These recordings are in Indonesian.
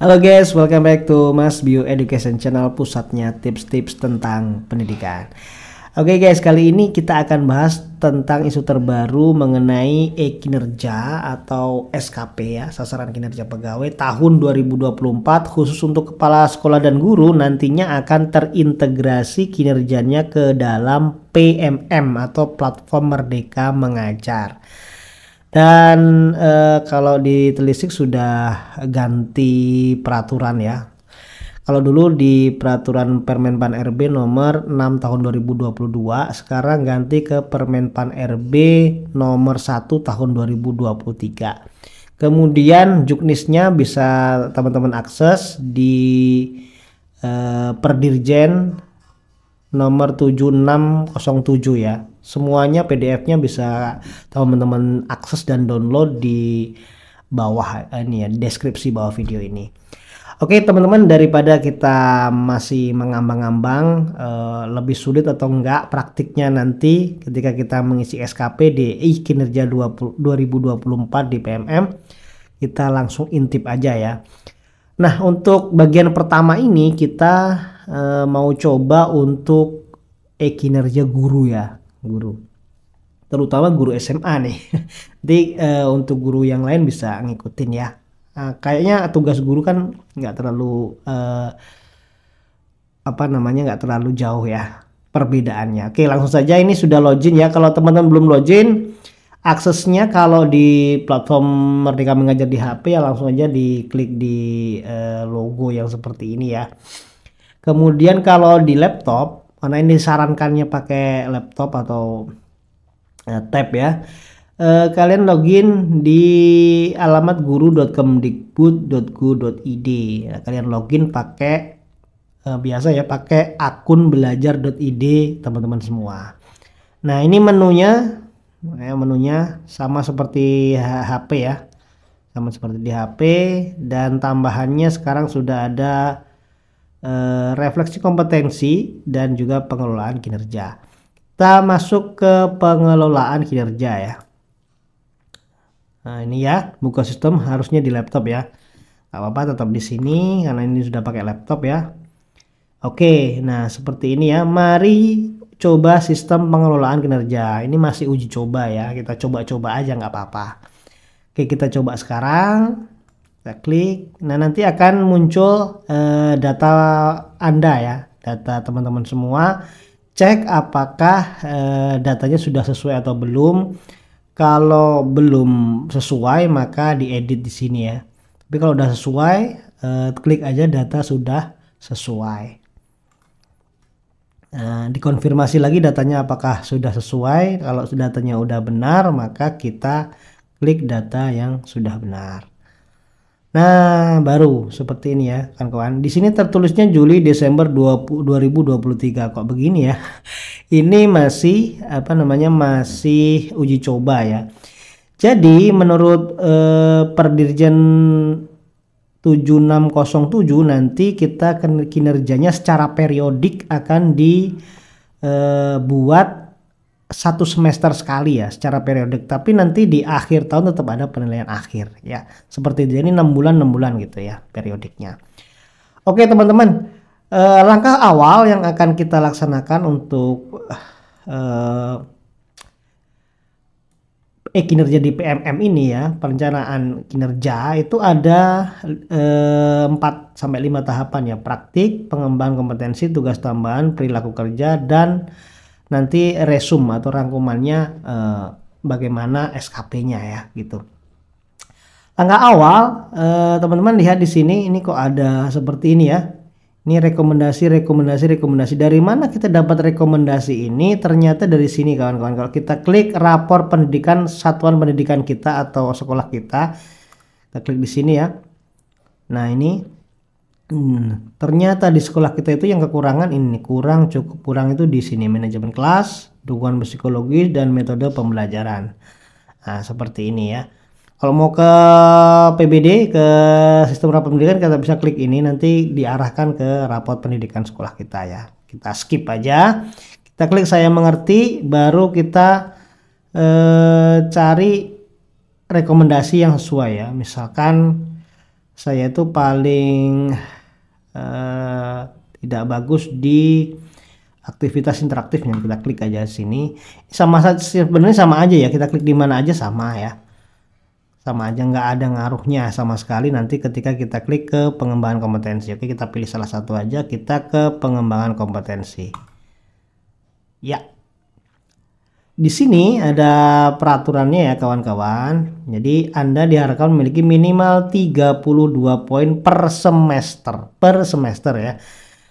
Halo guys, welcome back to Mas Bio Education Channel pusatnya tips-tips tentang pendidikan. Oke okay guys, kali ini kita akan bahas tentang isu terbaru mengenai e-kinerja atau SKP ya, sasaran kinerja pegawai tahun 2024 khusus untuk kepala sekolah dan guru nantinya akan terintegrasi kinerjanya ke dalam PMM atau platform Merdeka Mengajar. Dan eh, kalau di Telisik sudah ganti peraturan ya. Kalau dulu di peraturan Permenpan RB nomor 6 tahun 2022, sekarang ganti ke Permenpan RB nomor 1 tahun 2023. Kemudian juknisnya bisa teman-teman akses di eh, Perdirjen nomor 7607 ya semuanya PDF-nya bisa teman-teman akses dan download di bawah eh, ini ya deskripsi bawah video ini. Oke okay, teman-teman daripada kita masih mengambang-ambang uh, lebih sulit atau enggak praktiknya nanti ketika kita mengisi SKP DI eh, kinerja 20, 2024 di PMM kita langsung intip aja ya. Nah untuk bagian pertama ini kita uh, mau coba untuk e-kinerja guru ya guru terutama guru SMA nih. Jadi e, untuk guru yang lain bisa ngikutin ya. nah, kayaknya tugas guru kan nggak terlalu e, apa namanya nggak terlalu jauh ya perbedaannya. Oke langsung saja ini sudah login ya. Kalau teman-teman belum login, aksesnya kalau di platform Merdeka Mengajar di HP ya langsung aja di klik di e, logo yang seperti ini ya. Kemudian kalau di laptop karena ini disarankannya pakai laptop atau uh, tab ya uh, kalian login di alamat guru.kemdikbud.go.id nah, kalian login pakai uh, biasa ya pakai akun belajar.id teman-teman semua nah ini menunya ya, menunya sama seperti HP ya sama seperti di HP dan tambahannya sekarang sudah ada Eh, refleksi kompetensi dan juga pengelolaan kinerja. Kita masuk ke pengelolaan kinerja ya. Nah, ini ya, buka sistem harusnya di laptop ya. Gak apa-apa tetap di sini karena ini sudah pakai laptop ya. Oke, nah seperti ini ya. Mari coba sistem pengelolaan kinerja. Ini masih uji coba ya. Kita coba-coba aja nggak apa-apa. Oke, kita coba sekarang kita klik nah nanti akan muncul eh, data anda ya data teman-teman semua cek apakah eh, datanya sudah sesuai atau belum kalau belum sesuai maka diedit di sini ya tapi kalau sudah sesuai eh, klik aja data sudah sesuai Nah, dikonfirmasi lagi datanya apakah sudah sesuai. Kalau datanya sudah benar, maka kita klik data yang sudah benar. Nah, baru seperti ini ya, kan kawan. Di sini tertulisnya Juli Desember 20, 2023 kok begini ya. Ini masih apa namanya? masih uji coba ya. Jadi menurut eh, Perdirjen 7607 nanti kita kinerjanya secara periodik akan dibuat eh, satu semester sekali ya secara periodik tapi nanti di akhir tahun tetap ada penilaian akhir ya seperti itu jadi 6 bulan enam bulan gitu ya periodiknya oke teman-teman eh, langkah awal yang akan kita laksanakan untuk eh, eh kinerja di PMM ini ya perencanaan kinerja itu ada eh, sampai lima tahapan ya praktik pengembangan kompetensi tugas tambahan perilaku kerja dan nanti resume atau rangkumannya eh, bagaimana SKP-nya ya gitu. Langkah awal eh, teman-teman eh, lihat di sini ini kok ada seperti ini ya. Ini rekomendasi, rekomendasi, rekomendasi. Dari mana kita dapat rekomendasi ini? Ternyata dari sini kawan-kawan. Kalau kita klik rapor pendidikan satuan pendidikan kita atau sekolah kita, kita klik di sini ya. Nah ini Hmm, ternyata di sekolah kita itu yang kekurangan ini kurang cukup kurang itu di sini manajemen kelas, dukungan psikologis dan metode pembelajaran. Nah, seperti ini ya. Kalau mau ke PBD ke sistem rapor pendidikan kita bisa klik ini nanti diarahkan ke rapot pendidikan sekolah kita ya. Kita skip aja. Kita klik saya mengerti baru kita eh, cari rekomendasi yang sesuai ya. Misalkan saya itu paling Eh, tidak bagus di aktivitas interaktif yang kita klik aja sini sama sebenarnya sama aja ya kita klik di mana aja sama ya sama aja nggak ada ngaruhnya sama sekali nanti ketika kita klik ke pengembangan kompetensi oke kita pilih salah satu aja kita ke pengembangan kompetensi ya di sini ada peraturannya ya kawan-kawan. Jadi Anda diharapkan memiliki minimal 32 poin per semester, per semester ya.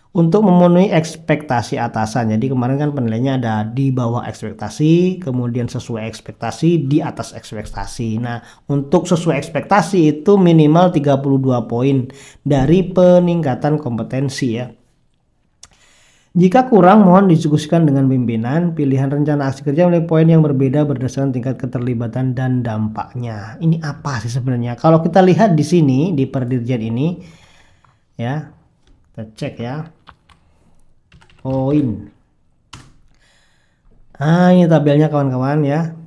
Untuk memenuhi ekspektasi atasan. Jadi kemarin kan penilainya ada di bawah ekspektasi, kemudian sesuai ekspektasi, di atas ekspektasi. Nah, untuk sesuai ekspektasi itu minimal 32 poin dari peningkatan kompetensi ya. Jika kurang, mohon didiskusikan dengan pimpinan. Pilihan rencana aksi kerja oleh poin yang berbeda berdasarkan tingkat keterlibatan dan dampaknya. Ini apa sih sebenarnya? Kalau kita lihat di sini di perdirjen ini, ya, kita cek ya, poin. Ah, ini tabelnya kawan-kawan ya.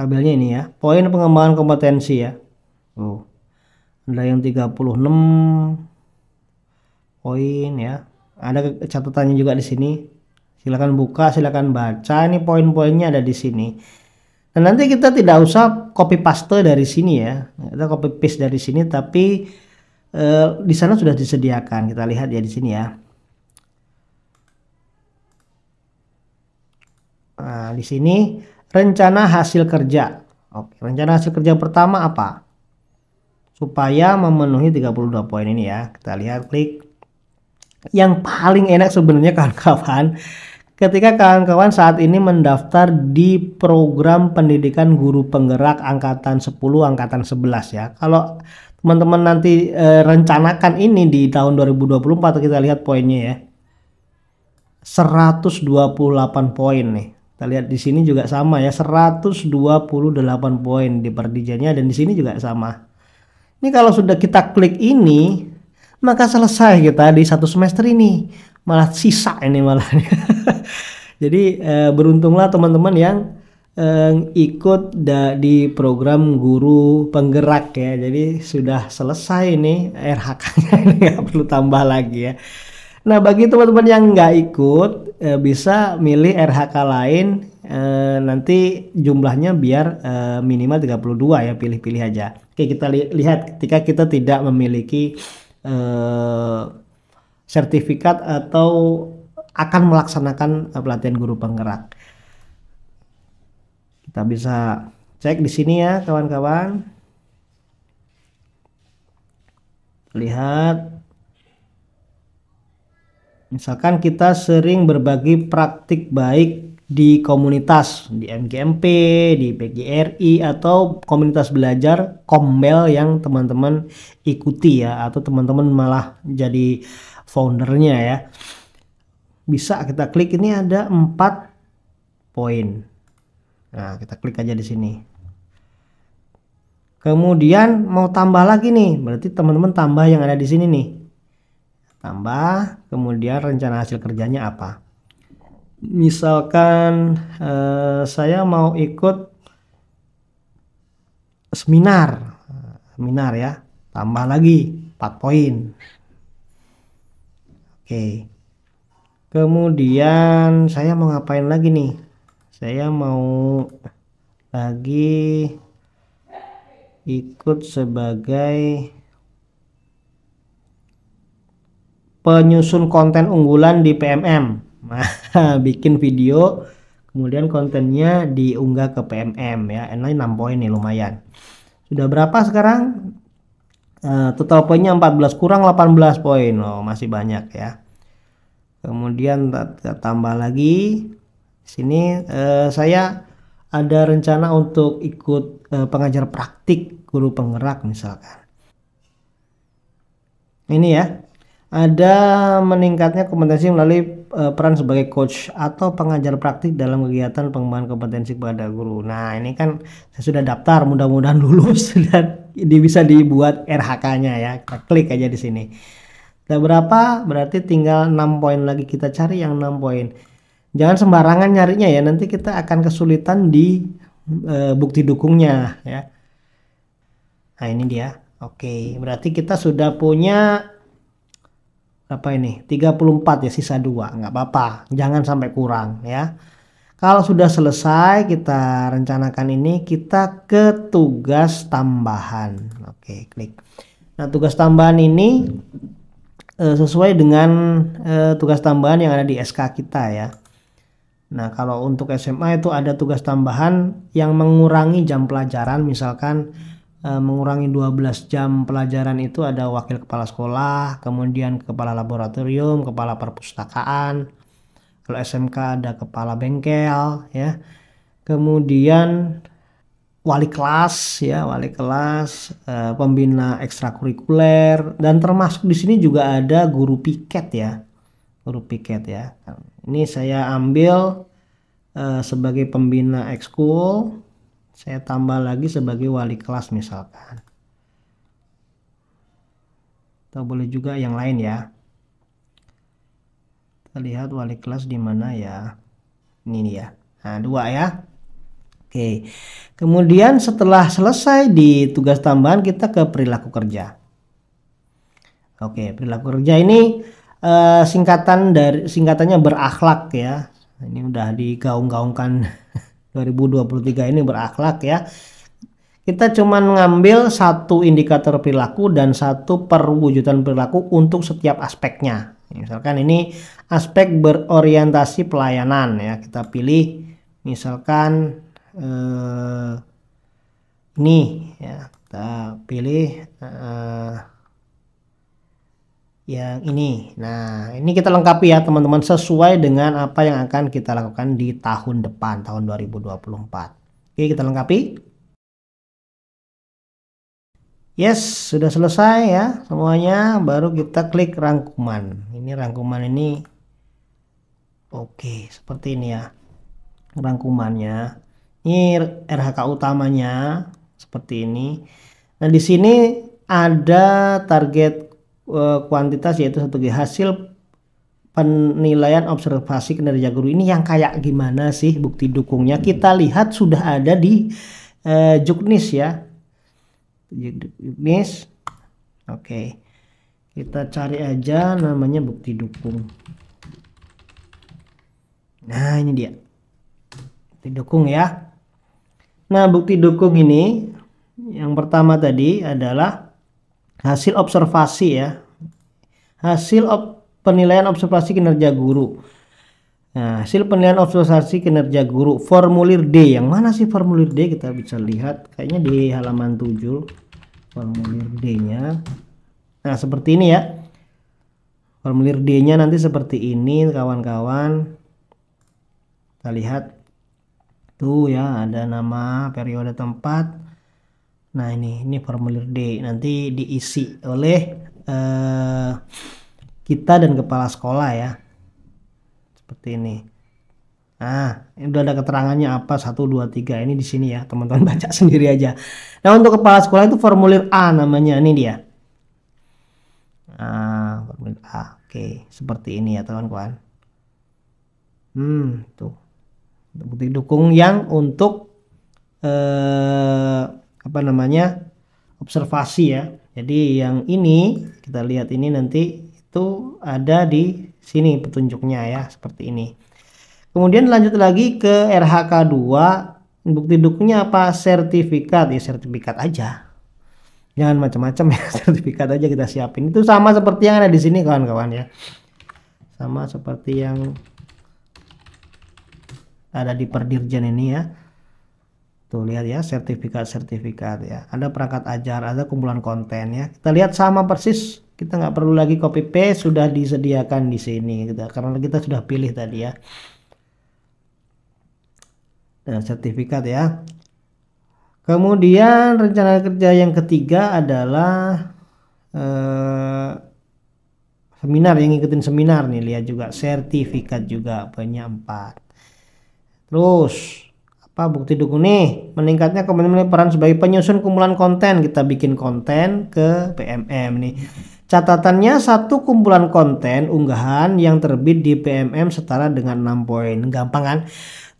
Tabelnya ini ya, poin pengembangan kompetensi ya. Oh, ada yang 36 poin ya ada catatannya juga di sini silakan buka silakan baca ini poin-poinnya ada di sini dan nanti kita tidak usah copy paste dari sini ya kita copy paste dari sini tapi eh, di sana sudah disediakan kita lihat ya di sini ya nah di sini rencana hasil kerja oke rencana hasil kerja pertama apa supaya memenuhi 32 poin ini ya kita lihat klik yang paling enak sebenarnya kawan-kawan ketika kawan-kawan saat ini mendaftar di program pendidikan guru penggerak angkatan 10 angkatan 11 ya kalau teman-teman nanti e, rencanakan ini di tahun 2024 kita lihat poinnya ya 128 poin nih kita lihat di sini juga sama ya 128 poin di perdijanya dan di sini juga sama ini kalau sudah kita klik ini maka selesai kita di satu semester ini malah sisa ini malah jadi eh, beruntunglah teman-teman yang eh, ikut da, di program guru penggerak ya jadi sudah selesai ini RHK-nya ini nggak perlu tambah lagi ya Nah, bagi teman-teman yang nggak ikut, e, bisa milih RHK lain. E, nanti jumlahnya biar e, minimal 32 ya, pilih-pilih aja. Oke, kita li lihat ketika kita tidak memiliki Eh, sertifikat atau akan melaksanakan eh, pelatihan guru penggerak. Kita bisa cek di sini ya kawan-kawan. Lihat misalkan kita sering berbagi praktik baik di komunitas di MGMP, di PGRI atau komunitas belajar kombel yang teman-teman ikuti ya atau teman-teman malah jadi foundernya ya. Bisa kita klik ini ada empat poin. Nah, kita klik aja di sini. Kemudian mau tambah lagi nih, berarti teman-teman tambah yang ada di sini nih. Tambah, kemudian rencana hasil kerjanya apa? misalkan uh, saya mau ikut seminar seminar ya tambah lagi 4 poin oke kemudian saya mau ngapain lagi nih saya mau lagi ikut sebagai penyusun konten unggulan di PMM bikin video kemudian kontennya diunggah ke PMM ya. Ini 6 poin nih lumayan. Sudah berapa sekarang? Uh, total poinnya 14 kurang 18 poin. Oh, masih banyak ya. Kemudian tambah lagi sini uh, saya ada rencana untuk ikut uh, pengajar praktik guru penggerak misalkan. Ini ya, ada meningkatnya kompetensi melalui eh, peran sebagai coach atau pengajar praktik dalam kegiatan pengembangan kompetensi kepada guru. Nah, ini kan saya sudah daftar, mudah-mudahan lulus dan bisa dibuat RHK-nya ya. Kita klik aja di sini. Ada berapa? Berarti tinggal 6 poin lagi kita cari yang 6 poin. Jangan sembarangan nyarinya ya, nanti kita akan kesulitan di uh, bukti dukungnya ya. Nah, ini dia. Oke, berarti kita sudah punya apa ini 34 ya sisa dua nggak apa-apa jangan sampai kurang ya kalau sudah selesai kita rencanakan ini kita ke tugas tambahan oke klik nah tugas tambahan ini eh, sesuai dengan eh, tugas tambahan yang ada di SK kita ya nah kalau untuk SMA itu ada tugas tambahan yang mengurangi jam pelajaran misalkan Eh, mengurangi 12 jam pelajaran itu ada wakil kepala sekolah, kemudian kepala laboratorium, kepala perpustakaan. Kalau SMK ada kepala bengkel ya. Kemudian wali kelas ya, wali kelas, eh, pembina ekstrakurikuler dan termasuk di sini juga ada guru piket ya. Guru piket ya. Ini saya ambil eh, sebagai pembina ekskul saya tambah lagi sebagai wali kelas misalkan atau boleh juga yang lain ya kita lihat wali kelas di mana ya ini nih ya nah dua ya oke kemudian setelah selesai di tugas tambahan kita ke perilaku kerja oke perilaku kerja ini eh, singkatan dari singkatannya berakhlak ya ini udah digaung-gaungkan 2023 ini berakhlak ya kita cuma ngambil satu indikator perilaku dan satu perwujudan perilaku untuk setiap aspeknya misalkan ini aspek berorientasi pelayanan ya kita pilih misalkan eh, ini ya kita pilih eh, yang ini. Nah, ini kita lengkapi ya teman-teman sesuai dengan apa yang akan kita lakukan di tahun depan, tahun 2024. Oke, kita lengkapi. Yes, sudah selesai ya semuanya. Baru kita klik rangkuman. Ini rangkuman ini oke, seperti ini ya. Rangkumannya. Ini RHK utamanya seperti ini. Nah, di sini ada target Eh, kuantitas yaitu sebagai hasil penilaian observasi kinerja guru ini yang kayak gimana sih bukti dukungnya kita hmm. lihat sudah ada di uh, juknis ya juknis oke okay. kita cari aja namanya bukti dukung nah ini dia bukti dukung ya nah bukti dukung ini yang pertama tadi adalah hasil observasi ya hasil op penilaian observasi kinerja guru nah hasil penilaian observasi kinerja guru formulir D yang mana sih formulir D kita bisa lihat kayaknya di halaman 7 formulir D nya nah seperti ini ya formulir D nya nanti seperti ini kawan-kawan kita lihat tuh ya ada nama periode tempat Nah ini ini formulir D nanti diisi oleh eh, kita dan kepala sekolah ya seperti ini. Nah, ini udah ada keterangannya apa satu dua tiga ini di sini ya, teman-teman baca sendiri aja. Nah, untuk kepala sekolah itu formulir A namanya. Ini dia. Nah, formulir A. Oke, seperti ini ya, teman-teman. Hmm, tuh. Bukti dukung yang untuk eh apa namanya observasi ya. Jadi yang ini kita lihat ini nanti itu ada di sini petunjuknya ya seperti ini. Kemudian lanjut lagi ke RHK 2 bukti dukungnya apa sertifikat ya sertifikat aja. Jangan macam-macam ya sertifikat aja kita siapin. Itu sama seperti yang ada di sini kawan-kawan ya. Sama seperti yang ada di perdirjen ini ya. Tuh lihat ya sertifikat-sertifikat ya. Ada perangkat ajar, ada kumpulan konten ya. Kita lihat sama persis. Kita nggak perlu lagi copy paste sudah disediakan di sini gitu. Karena kita sudah pilih tadi ya. Dan sertifikat ya. Kemudian rencana kerja yang ketiga adalah eh, seminar yang ngikutin seminar nih lihat juga sertifikat juga banyak empat. Terus apa Bukti dukung nih meningkatnya komitmen peran sebagai penyusun kumpulan konten kita bikin konten ke PMM nih catatannya satu kumpulan konten unggahan yang terbit di PMM setara dengan 6 poin gampang kan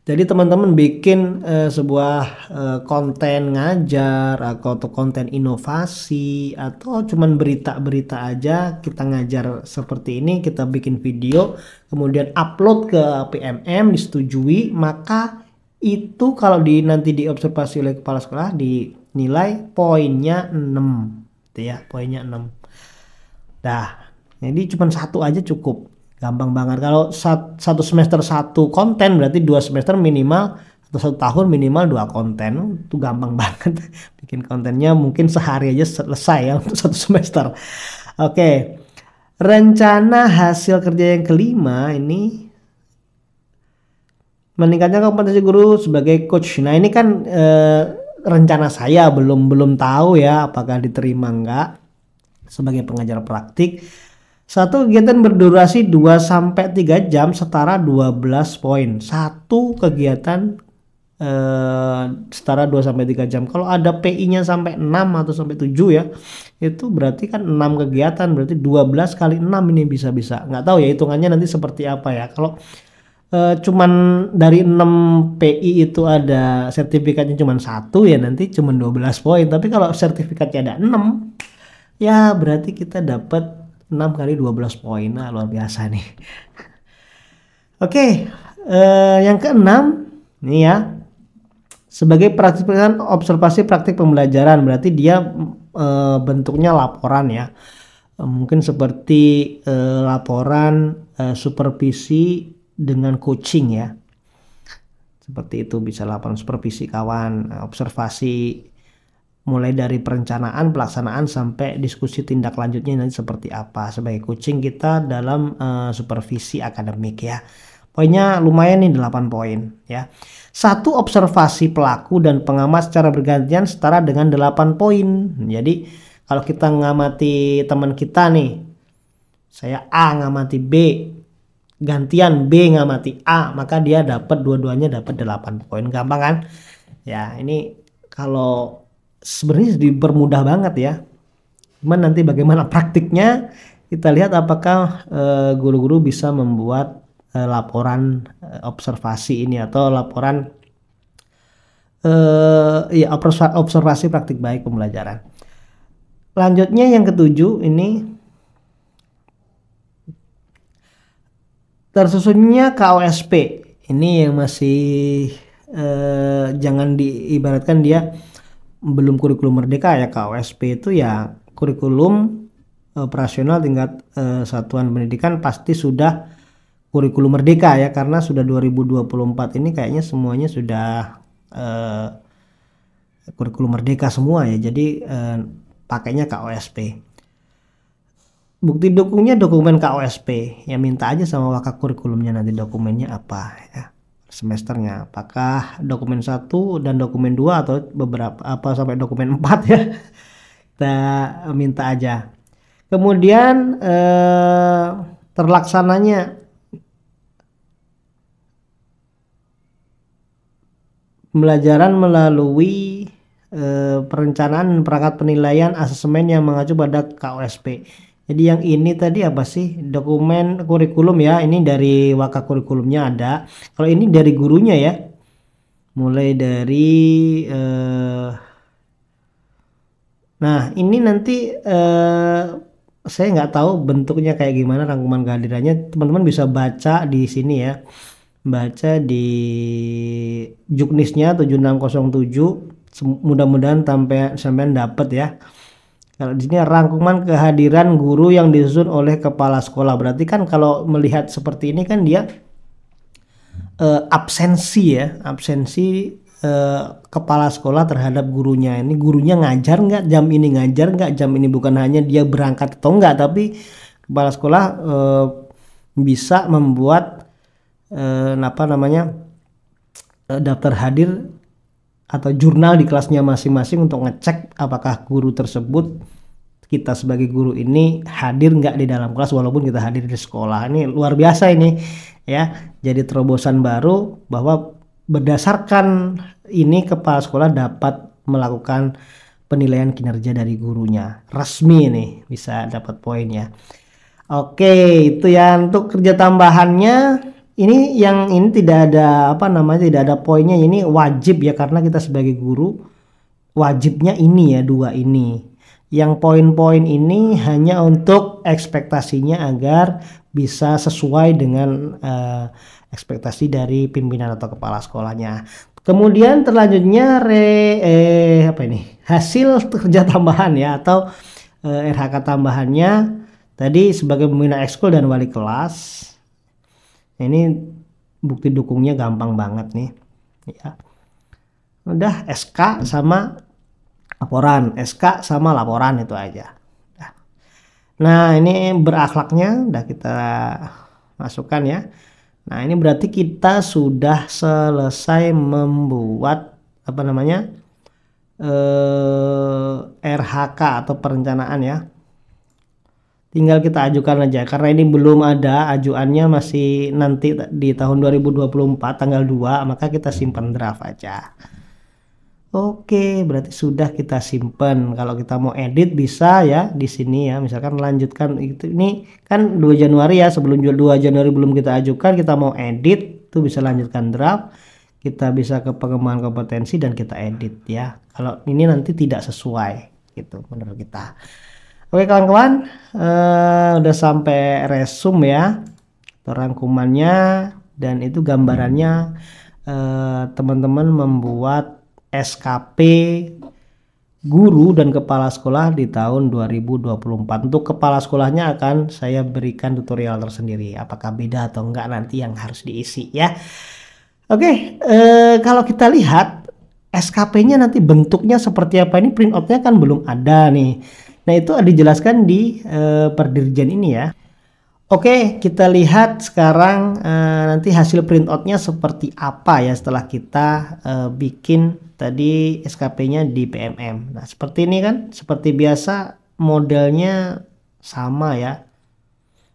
jadi teman-teman bikin uh, sebuah uh, konten ngajar atau konten inovasi atau cuman berita-berita aja kita ngajar seperti ini kita bikin video kemudian upload ke PMM disetujui maka itu kalau di nanti diobservasi oleh kepala sekolah dinilai poinnya 6 gitu ya poinnya 6 dah jadi cuma satu aja cukup gampang banget kalau satu semester satu konten berarti dua semester minimal atau satu tahun minimal dua konten itu gampang banget bikin kontennya mungkin sehari aja selesai ya untuk satu semester oke okay. rencana hasil kerja yang kelima ini meningkatnya kompetensi guru sebagai coach. Nah, ini kan eh, rencana saya belum belum tahu ya apakah diterima enggak sebagai pengajar praktik. Satu kegiatan berdurasi 2 sampai 3 jam setara 12 poin. Satu kegiatan eh, setara 2 sampai 3 jam. Kalau ada PI-nya sampai 6 atau sampai 7 ya, itu berarti kan 6 kegiatan, berarti 12 kali 6 ini bisa-bisa. Nggak tahu ya hitungannya nanti seperti apa ya. Kalau uh, cuman dari 6 PI itu ada sertifikatnya cuman satu ya nanti cuman 12 poin. Tapi kalau sertifikatnya ada 6 ya berarti kita dapat 6 kali 12 poin. Nah, luar biasa nih. Oke, okay, uh, eh, yang keenam ini ya. Sebagai praktik observasi praktik pembelajaran berarti dia e, bentuknya laporan ya. e, mungkin seperti laporan supervisi dengan coaching ya. Seperti itu bisa laporan supervisi kawan, eh, observasi mulai dari perencanaan, pelaksanaan sampai diskusi tindak lanjutnya nanti seperti apa sebagai coaching kita dalam uh, supervisi akademik ya. Poinnya lumayan nih 8 poin ya. Satu observasi pelaku dan pengamat secara bergantian setara dengan 8 poin. Jadi kalau kita ngamati teman kita nih, saya A ngamati B, gantian B nggak mati A maka dia dapat dua-duanya dapat 8 poin gampang kan ya ini kalau sebenarnya dipermudah banget ya cuman nanti bagaimana praktiknya kita lihat apakah eh, guru-guru uh, bisa membuat uh, laporan uh, observasi ini atau laporan ya observasi praktik baik pembelajaran Lanjutnya yang ketujuh ini tersusunnya KOSP ini yang masih eh, jangan diibaratkan dia belum kurikulum merdeka ya KOSP itu ya kurikulum operasional tingkat eh, satuan pendidikan pasti sudah kurikulum merdeka ya karena sudah 2024 ini kayaknya semuanya sudah eh, kurikulum merdeka semua ya jadi eh, pakainya KOSP bukti dukungnya dokumen KOSP ya minta aja sama wakak kurikulumnya nanti dokumennya apa ya semesternya apakah dokumen satu dan dokumen dua atau beberapa apa sampai dokumen empat ya kita minta aja kemudian eh, terlaksananya pembelajaran melalui eh, perencanaan perangkat penilaian asesmen yang mengacu pada KOSP jadi yang ini tadi apa sih? Dokumen kurikulum ya. Ini dari waka kurikulumnya ada. Kalau ini dari gurunya ya. Mulai dari eh, Nah, ini nanti eh, saya nggak tahu bentuknya kayak gimana rangkuman kehadirannya. Teman-teman bisa baca di sini ya. Baca di juknisnya 7607. Mudah-mudahan sampai sampai dapat ya kalau nah, di sini rangkuman kehadiran guru yang disusun oleh kepala sekolah berarti kan kalau melihat seperti ini kan dia uh, absensi ya absensi uh, kepala sekolah terhadap gurunya ini gurunya ngajar nggak jam ini ngajar nggak jam ini bukan hanya dia berangkat atau nggak tapi kepala sekolah uh, bisa membuat uh, apa namanya daftar hadir atau jurnal di kelasnya masing-masing untuk ngecek apakah guru tersebut kita sebagai guru ini hadir nggak di dalam kelas walaupun kita hadir di sekolah ini luar biasa ini ya jadi terobosan baru bahwa berdasarkan ini kepala sekolah dapat melakukan penilaian kinerja dari gurunya resmi nih bisa dapat poinnya oke itu ya untuk kerja tambahannya ini yang ini tidak ada apa namanya tidak ada poinnya ini wajib ya karena kita sebagai guru wajibnya ini ya dua ini yang poin-poin ini hanya untuk ekspektasinya agar bisa sesuai dengan uh, ekspektasi dari pimpinan atau kepala sekolahnya. Kemudian terlanjutnya re eh, apa ini hasil kerja tambahan ya atau eh, RHK tambahannya tadi sebagai pembina ekskul dan wali kelas Nah, ini bukti dukungnya gampang banget nih ya udah SK sama laporan SK sama laporan itu aja nah ini berakhlaknya udah kita masukkan ya nah ini berarti kita sudah selesai membuat apa namanya eh, RHK atau perencanaan ya tinggal kita ajukan aja karena ini belum ada ajuannya masih nanti di tahun 2024 tanggal 2 maka kita simpan draft aja Oke berarti sudah kita simpan kalau kita mau edit bisa ya di sini ya misalkan lanjutkan itu ini kan 2 Januari ya sebelum 2 Januari belum kita ajukan kita mau edit itu bisa lanjutkan draft kita bisa ke pengembangan kompetensi dan kita edit ya kalau ini nanti tidak sesuai gitu menurut kita Oke kawan-kawan, uh, udah sampai resume ya rangkumannya dan itu gambarannya eh, teman-teman uh, membuat SKP guru dan kepala sekolah di tahun 2024 untuk kepala sekolahnya akan saya berikan tutorial tersendiri apakah beda atau enggak nanti yang harus diisi ya oke uh, kalau kita lihat SKP-nya nanti bentuknya seperti apa ini print out-nya kan belum ada nih Nah, itu ada dijelaskan di e, perdirjen ini ya. Oke, kita lihat sekarang e, nanti hasil printoutnya seperti apa ya setelah kita e, bikin tadi SKP-nya di PMM. Nah, seperti ini kan, seperti biasa modelnya sama ya.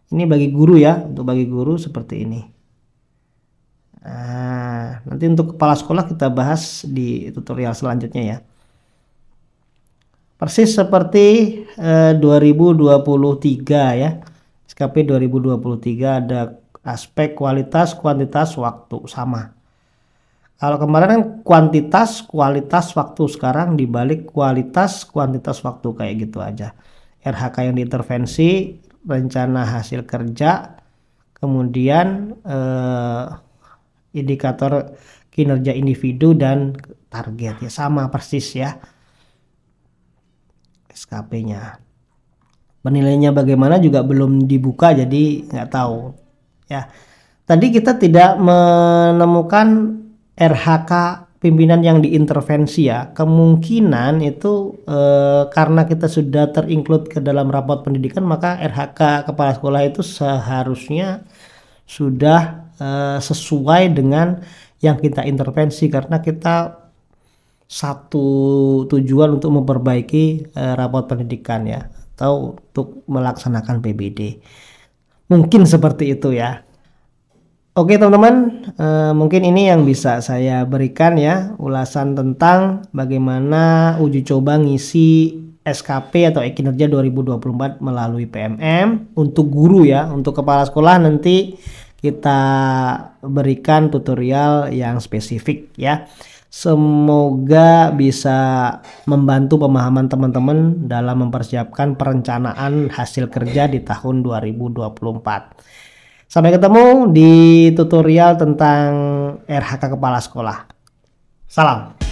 Ini bagi guru ya, untuk bagi guru seperti ini. Nah, nanti untuk kepala sekolah kita bahas di tutorial selanjutnya ya persis seperti eh, 2023 ya SKP 2023 ada aspek kualitas kuantitas waktu sama kalau kemarin kan kuantitas kualitas waktu sekarang dibalik kualitas kuantitas waktu kayak gitu aja RHK yang diintervensi rencana hasil kerja kemudian eh, indikator kinerja individu dan target ya sama persis ya SKP-nya. penilainya bagaimana juga belum dibuka jadi nggak tahu. Ya, tadi kita tidak menemukan RHK pimpinan yang diintervensi ya. Kemungkinan itu eh, karena kita sudah terinclude ke dalam rapat pendidikan maka RHK kepala sekolah itu seharusnya sudah eh, sesuai dengan yang kita intervensi karena kita satu tujuan untuk memperbaiki eh, rapot pendidikan ya atau untuk melaksanakan PBD. Mungkin seperti itu ya. Oke teman-teman, eh, mungkin ini yang bisa saya berikan ya ulasan tentang bagaimana uji coba ngisi SKP atau e-kinerja 2024 melalui PMM untuk guru ya, untuk kepala sekolah nanti kita berikan tutorial yang spesifik ya. Semoga bisa membantu pemahaman teman-teman dalam mempersiapkan perencanaan hasil kerja di tahun 2024. Sampai ketemu di tutorial tentang RHK kepala sekolah. Salam.